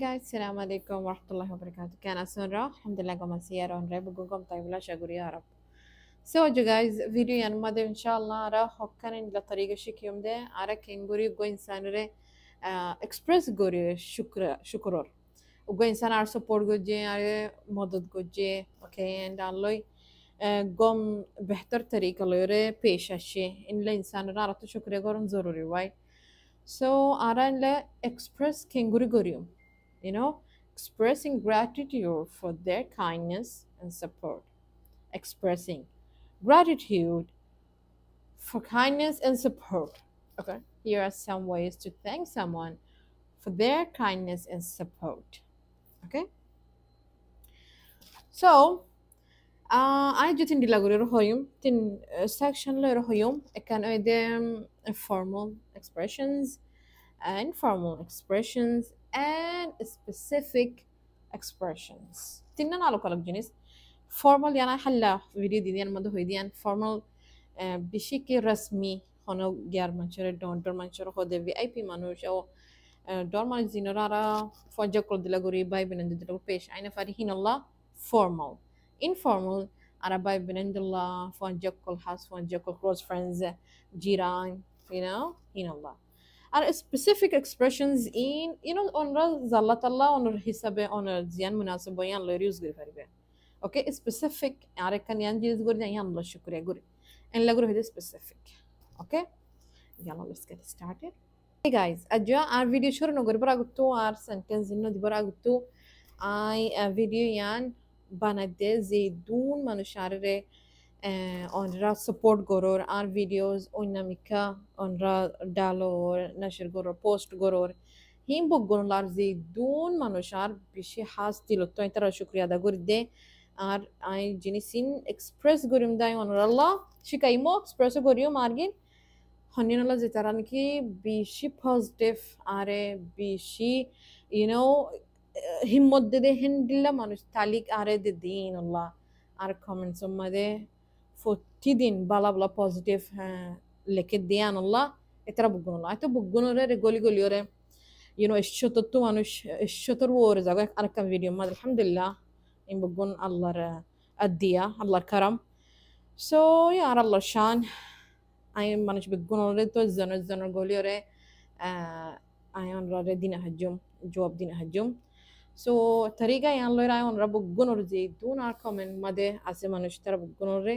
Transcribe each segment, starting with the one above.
guys, salam alaikum wa rahmatullahi wa barakatuh. Kana sonra, alhamdulillah kama siyara onre. Bugün kom tayyibla şaguri ya Rab. So you guys, video yanıma da inşallah ara hokkanın la tariga şikiyumde ara kenguri go insanere express guri şükür şüküror. Go insan ar support goje ar madad goje. Okay, and alloy gom behtar tarikalara peş insan ra insanlara aratu şükür gorun zoruri vay. So ara inle express kenguri goriyum. you know, expressing gratitude for their kindness and support. Expressing gratitude for kindness and support. Okay, here are some ways to thank someone for their kindness and support. Okay, so أنا جيت ندير لاغوريرو هويوم تن سكشن لورو هويوم كان أيدي expressions and uh, informal expressions and specific expressions tinna na kala jinis formal yana halla video diyan madu hoydiyan formal bishi bishiki rasmi hono gyar manchore, don don manchere hode vip manush o don man zinorara fojja kol dilagori bay binan dilagur pesh aina farihin allah formal informal ara bay binan dillah fojja kol has fojja kol close friends jiran you know in allah are specific expressions in you know onlar zallatalla onra hisabe zian ziyan münasebe yanlar yüz gri faribe okay specific arakan yan yüz gri yanlar şükriye gri En lagru hede specific okay yalla let's get started hey guys ajya our video shuru nogar baraguttu our sentence inno dibaraguttu i a video yan banade zeydun manushare Eh, onra support goror, our videos oynamika onra dalor, nasher goror, post goror. হিম বুকগুলোর যে দুন মানুষ আর বেশি হাস দিল তো তারা শুক্রিয়া আদা করি দে আর আই যিনি সিন এক্সপ্রেস করিম দাই অনরাল্লা শিকাইমো এক্সপ্রেসও করিও মার্গিন হন্যনলা যে তারা নাকি বেশি পজিটিভ আরে বেশি ইউনো হিম্মত দে দে হেন্ডিল্লা মানুষ তালিক আরে দে দিন আল্লাহ আর কমেন্টস মধ্যে fottidin bala bala positif lekediyan Allah etara bugun Allah eto bugunore regoli goliore you know shotot tu manush shotor wore zago arkam video mad alhamdulillah in bugun Allah addiya Allah karam so ya Allah shan I am manush bugunore to zanor zanor goliore I am rare dina hajjum jawab dina hajjum so طريقة يعني الله رأيون ربو جنور زيتون أركم من مدى عسى ما نشتري بجنوره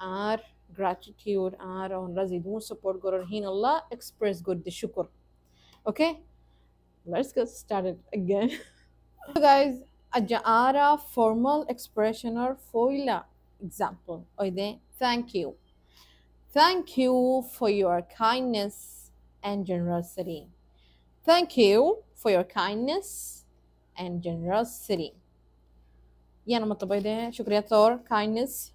our gratitude, our honra zidun support Gururheen Allah, express good the shukur. Okay, let's get started again. so guys, ajara formal expression or foila example. Oide, thank you. Thank you for your kindness and generosity. Thank you for your kindness and generosity. يعني مطلوب شكريا ثور kindness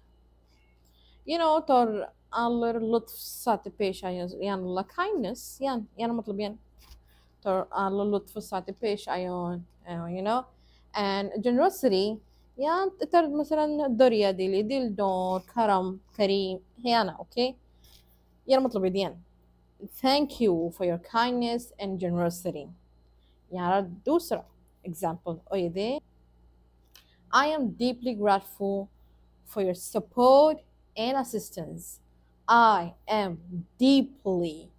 you know طور alır lütf saati peş ayon yani la kindness yani yani مطلب yani طور alır lütf saati peş ayon you know and generosity يعني تر مثلا الدرية ديلي ديل دور كرم كريم هيانا اوكي يعني مطلب ديان thank you for your kindness and generosity يعني دوسرة example أيدي I am deeply grateful for your support and assistance. I am deeply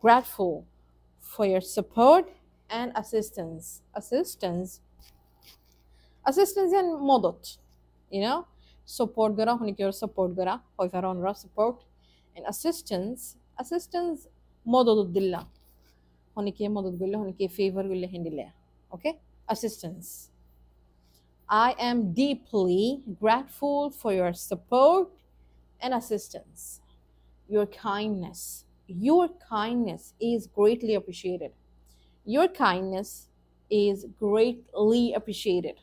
grateful for your support and assistance. Assistance. Assistance and modot. You know? Support gara, your support gara. Hoyfer onra support. And assistance. Assistance modot dilla. Honike modot gulle, honike favor gulle hindile. Okay? Assistance. I am deeply grateful for your support and assistance. Your kindness. Your kindness is greatly appreciated. Your kindness is greatly appreciated.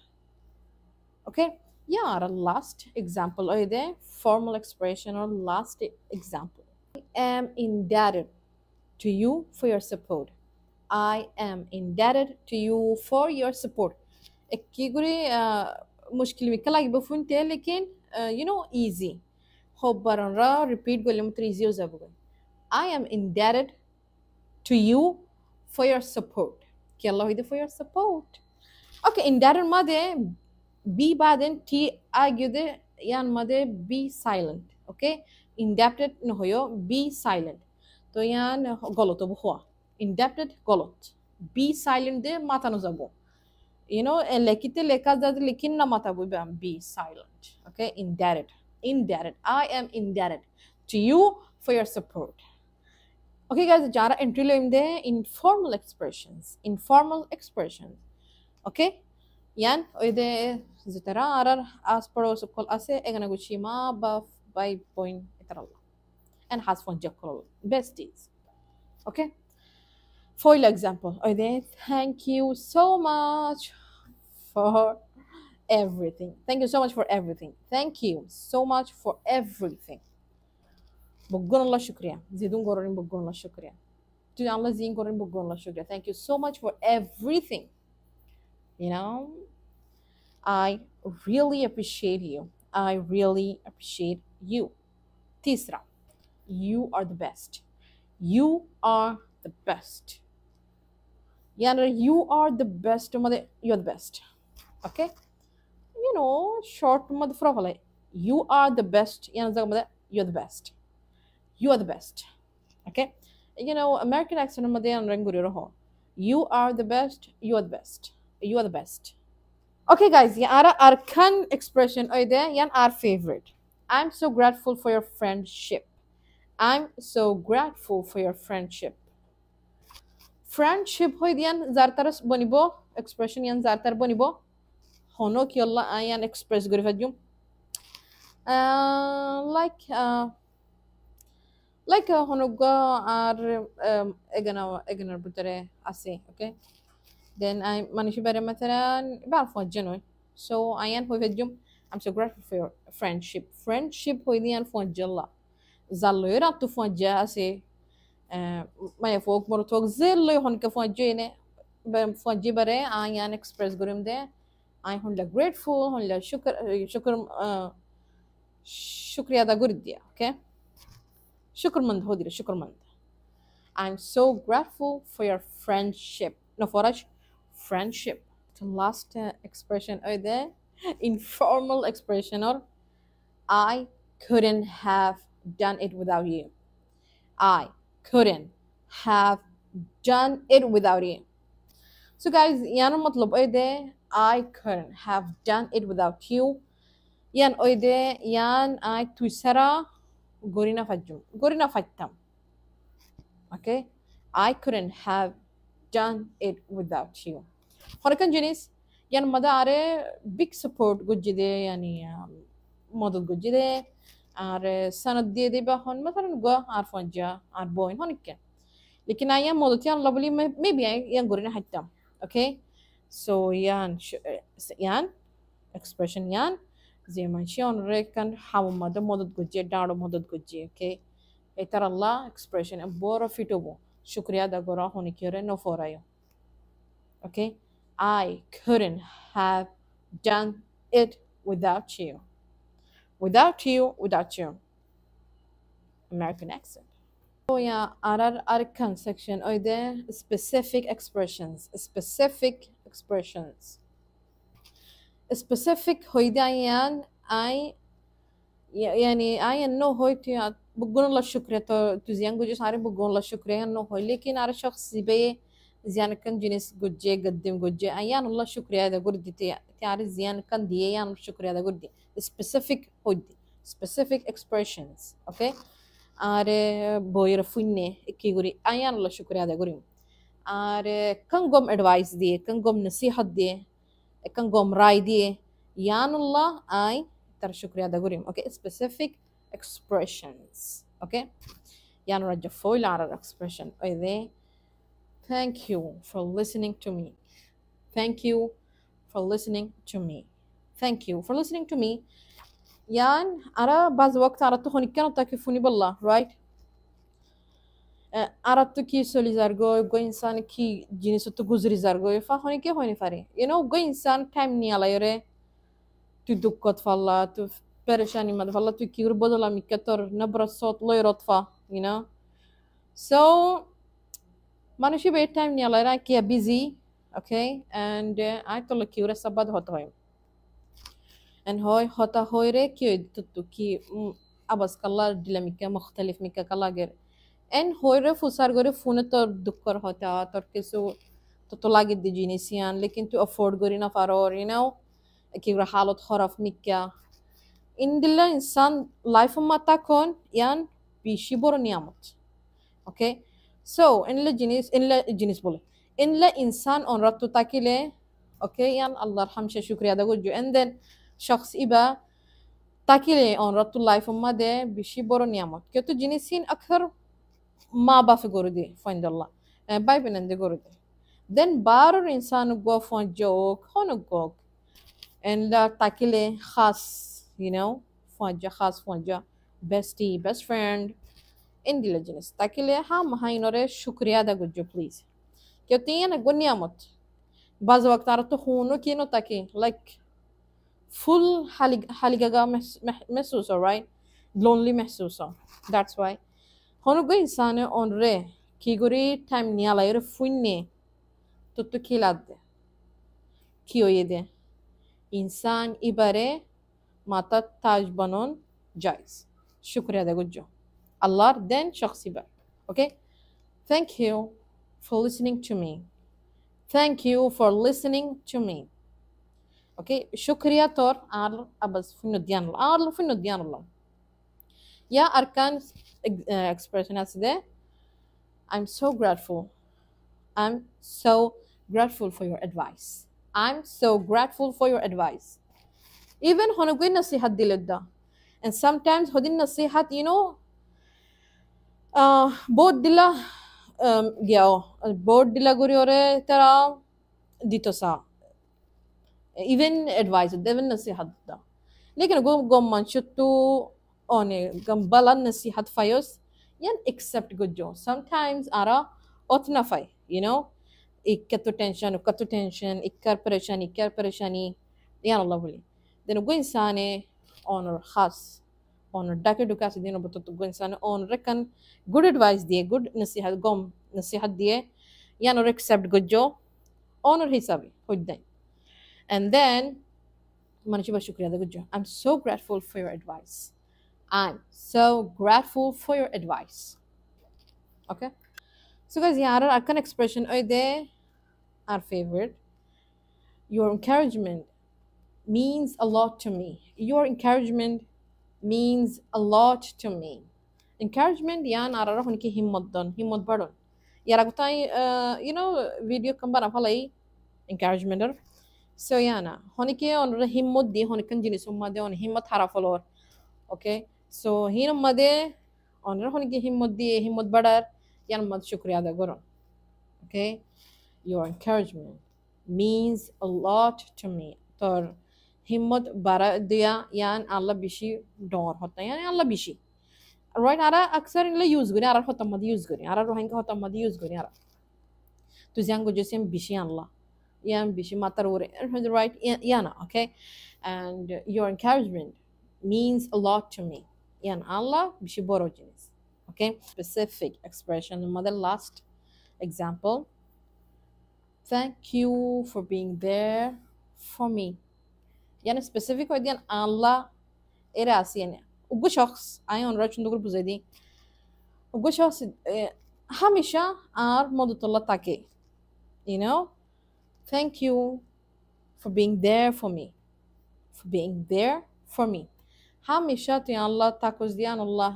Okay, yeah, our last example or oh, the formal expression or last example. I am indebted to you for your support. I am indebted to you for your support. एक की गुरी मुश्किल में कलाई बफुन ते hobbaran repeat golem 30 i am indebted to you for your support ki allah for your support okay indebted made be baden t agyude. yan made be silent okay indebted no hoyo be silent to yan golot ob hua indebted golot be silent de matano zabo you know eh, lekite lekaz da lekin na matabu be silent okay indebted indebted. I am indebted to you for your support. Okay, guys, Jara entry imde informal expressions, informal expressions. Okay? Ian oide they arar asparo আর আস পড়ো সকল আছে এখানে by point বা and has fun সকল besties. Okay? For example, oide thank you so much for everything. Thank you so much for everything. Thank you so much for everything. بقول الله شكريا زيدون قررين بقول الله شكريا تدعي thank you so much for everything you know I really appreciate you I really appreciate you Tisra you are the best you are the best Yana, you are the best you're the best okay you know, short madhufra You are the best. You're the best. You are the best. Okay? You know, American accent You are the best. You are the best. You are the best. Okay, guys, Yara Arkan expression yan our favorite. I'm so grateful for your friendship. I'm so grateful for your friendship. Friendship hoy diyan zartaras bonibo expression yan zartar bonibo konuk yollayan ekspres görevediyorum. like like honuga ar egana egana butere okay then I manage better مثلا بعرف وجنوي so ayan هو فيديوم I'm so grateful for your friendship friendship هو ديان فوجلا زالو يراتو فوجا asi ما يفوق مرتوق زلو هون كفوجينه فوجي بره ayan express gurim de आए हुनला grateful हुनला शुक्र शुक्र शुक्रिया अदा गुरिदिया okay ಶುಕ್ರಮಂದ್ ಹೋದಿರಿ ಶುಕ್ರಮಂದ್ I am so grateful for your friendship no for such friendship last expression ಇದೆ ಇನ್ಫಾರ್ಮಲ್ ಎಕ್ಸ್ಪ್ರೆಷನ್ ಅವ್ರ I couldn't have done it without you. I couldn't have done it without you. So guys, يعني مطلب ايه ده I couldn't have done it without you. Yan oide yan I twisara gorina fajum gorina fajtam. Okay, I couldn't have done it without you. For a yan madare big support gujide yani um, model gujide are sanad de de bahon mataran go ar fonja ar boin honike. Likin I am modutian lovely maybe I am gorina hajtam. Okay. So yan, eh, yan, expression yan, ziyamanshiyon rekan hamamada madad gujje, daro madad gujje, okay? Etar Allah expression, eh, bora fitobo, shukriya da gora honi kyore no forayo. Okay? I couldn't have done it without you. Without you, without you. American accent. So oh, yeah, arkan section, oh, are there specific expressions, specific expressions. Specific hoy dayan ay yani ay no hoy ti uh, bugun la shukre to tu zian gujis ari bugun la shukre no hoy lekin ari shakhs be zian kan jinis gaddim gujje ayan la shukre ada gurdi ti ari zian diye yan shukre ada gurdi specific hoy specific expressions okay ari boyer funne ikki guri ayan la shukre ada gurim আর कंगम advice दिए कंगम नसीहत दिए कंगम राय दिए यान الله اي ترى شكري هذا قريم اوكي specific expressions اوكي يعني رجع فويل على expression ايدي thank you for listening to me thank you for listening to me thank you for listening to me يعني أرى بعض الوقت أرى تخوني كانت تكفوني بالله right عرب تو کی سولی زرگو گو انسان کی جنس تو گزری زرگو فا خونی کی خونی فری یو نو گو انسان تایم نیالا یوره تو دکت فالا تو پریشانی مد فالا تو کی بدلا میکتر نبر صوت لوی رطفا یو نو سو মানুষই bed time নিয়ে আলাইরা কি বিজি ওকে অ্যান্ড আই তো কিউরে সাবাদ হত হয় অ্যান্ড হয় হতা হয় রে কি তুত্তু কি আবাস কাল্লা ডিলামিকা মুখতালিফ মিকা কালাগের এন হইরে ফুসার করে ফোনে তোর দুঃখর হতে তোর কিছু তো তো লাগে দি জিনিস আনলে কিন্তু অফোর্ড করি না পারো ইনাও কি হালত হরফ নিকা ইন দিলে ইনসান লাইফ মাতা কন ইয়ান বেশি বড় নিয়ামত ওকে সো এনলে জিনিস এনলে জিনিস বলে এনলে ইনসান অনরাত্ম তাকিলে ওকে ইয়ান আল্লাহর হামসে শুক্রিয়া দা যে এন দেন শখস ইবা তাকিলে অনরাত্ম লাইফ দে বেশি বড় নিয়ামত তো জিনিস ইন আখর maba fi gurudi la, e baybe nande gurudi then barur insan go fon jok hono gok and la takile khas you know fon jok khas fon jok bestie best friend indigenous takile ha mahinore shukriya da gujjo please kyo tiyana gunyamot bazo waktara to khuno kino taki like full haliga haliga mes mesuso right lonely mesuso that's why Honugwe insane onre kiguri temniyalayır funni tuttu kiladde. o yedi. İnsan ibare mata taj banon caiz. Şükriye de guccu. Allah den şahsi ber. Okay? Thank you for listening to me. Thank you for listening to me. Okay? şükür ya tor ağırlı abaz finnu diyanlı. Ağırlı finnu diyanlı. yeah arkan uh, expression as there i'm so grateful i'm so grateful for your advice i'm so grateful for your advice even honogin nasihat dilidda and sometimes hodin nasihat you know uh, both দিলা গিয়াও um, both দিলা গরি ওরে তারা দিত সা even advice দেবেন না সে হাত দিতা লেকিন গম one gambalan nasihat fayos yan accept gudjo sometimes ara otna fay you know ikkatu tension ikkatu tension ikkar parish ikkar parishani yan allah boli then go insane on honor khas on honor dake duka se dino bato go insane on rekan good advice diye good nasihat gom nasihat diye yan or accept on honor hisabi hujdain and then ba shukriya da gudjo i'm so grateful for your advice I'm so grateful for your advice. Okay. So guys, yeah, our arkan expression are they our favorite. Your encouragement means a lot to me. Your encouragement means a lot to me. Encouragement يعني أعرف إنك همت دن همت بدن يعني قلت you know video كم برا فلاي encouragement or so يعني هونيك أنور همت دي هونيك جنسهم ما ده هون همت حرف لور okay सो हिन मदे honour होने की हिम्मत दिए हिम्मत बढ़ार यान मत शुक्रिया अदा करो okay your encouragement means a lot to me तो हिम्मत बढ़ा दिया यान अल्लाह बिशी डोर होता यान अल्लाह बिशी राइट आरा अक्सर इनले यूज करें आरा होता मदी यूज करें आरा रोहिंग का होता मदी यूज करें आरा तो जियांग को जैसे बिशी अल्लाह यान बिशी मातर ओरे राइट याना okay and your encouragement means a lot to me yani Allah bir şey borojiniz. Okay, specific expression. Another last example. Thank you for being there for me. Yani specific ödeyen Allah erası yani. Ugu şahs, aynı onlara çünkü grubu zedi. Ugu şahs, hamisha ar modutullah taki. You know, thank you for being there for me. For being there for me. हमेशा तुवें अल्लाह ताका दियान अल्लाह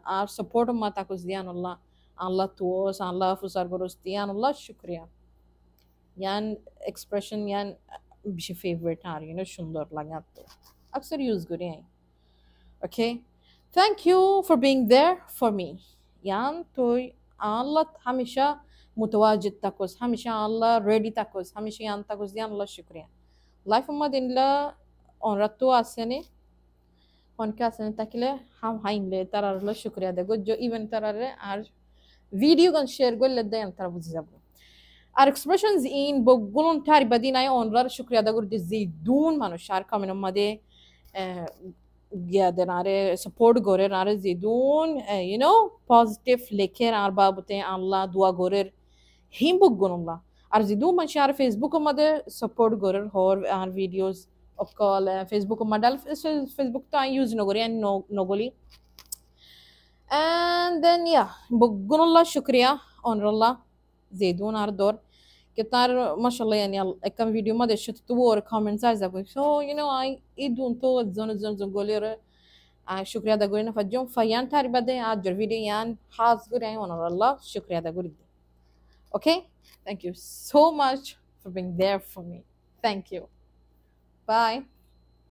are support मा ताका Allah eh, ah, Allah tuos Allah fuzar फुसरबरोस दियान अल्लाह शुक्रिया yani expression yani eh, bir şey favorite har yine şundur lagattı. Aksar use göreyim. Okay. Thank you for being there for me. Yani toy Allah hamisha mutavacit takoz. Hamisha Allah ready takoz. Hamisha yan takoz diyan Allah şükriya. Life umma dinla onrattu asene. उनके आसने तकले हम हाइन ले तारार लो शुक्रिया देगो जो even तारारे আর ভিডিও গান শেয়ার করলে দেন তারা বুঝে যাবো আর এক্সপ্রেশনস ইন বগুলন টারি বাদিনায় অনরার শুক্রিয়া দেগো যে জিদুন মানুষ আর কামেন মাদে ya denare e, support gorer nare zidun e, you know positive leker arba bute Allah dua gorer him bu gununla ar zidun man şar Facebook ma de support gorer hor ar videos ukoll uh, Facebook imma dal-Facebook ta' jużinoguri għan nogoli. And then yeah, buggunulla shukriya onrulla zeydun ardor. Kittar mashallah yani yal video ma tu war comments as that so you know I idun to zon zon zon golir ah, shukriya da gorina fajjum fayan taribade ajr video yan haz guri onrulla shukriya da guri. Okay? Thank you so much for being there for me. Thank you. Bye.